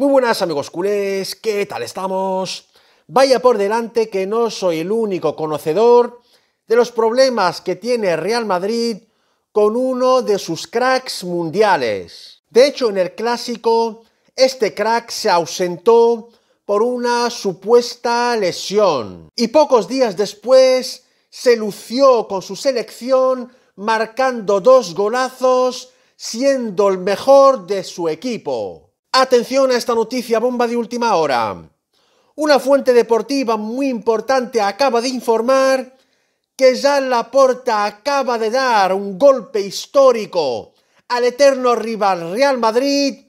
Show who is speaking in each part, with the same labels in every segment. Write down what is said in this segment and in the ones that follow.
Speaker 1: Muy buenas amigos culés, ¿qué tal estamos? Vaya por delante que no soy el único conocedor de los problemas que tiene Real Madrid con uno de sus cracks mundiales. De hecho, en el clásico, este crack se ausentó por una supuesta lesión y pocos días después se lució con su selección marcando dos golazos siendo el mejor de su equipo. Atención a esta noticia bomba de última hora. Una fuente deportiva muy importante acaba de informar que ya Laporta acaba de dar un golpe histórico al eterno rival Real Madrid,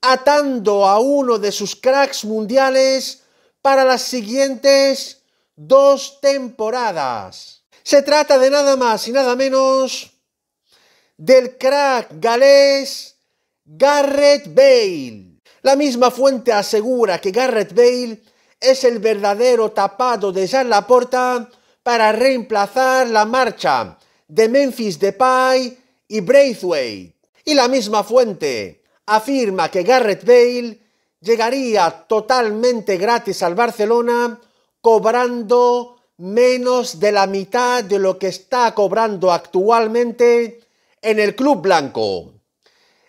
Speaker 1: atando a uno de sus cracks mundiales para las siguientes dos temporadas. Se trata de nada más y nada menos del crack galés Garrett Bale. La misma fuente asegura que Garrett Bale es el verdadero tapado de Jean Laporta para reemplazar la marcha de Memphis Depay y Braithwaite. Y la misma fuente afirma que Garrett Bale llegaría totalmente gratis al Barcelona cobrando menos de la mitad de lo que está cobrando actualmente en el club blanco.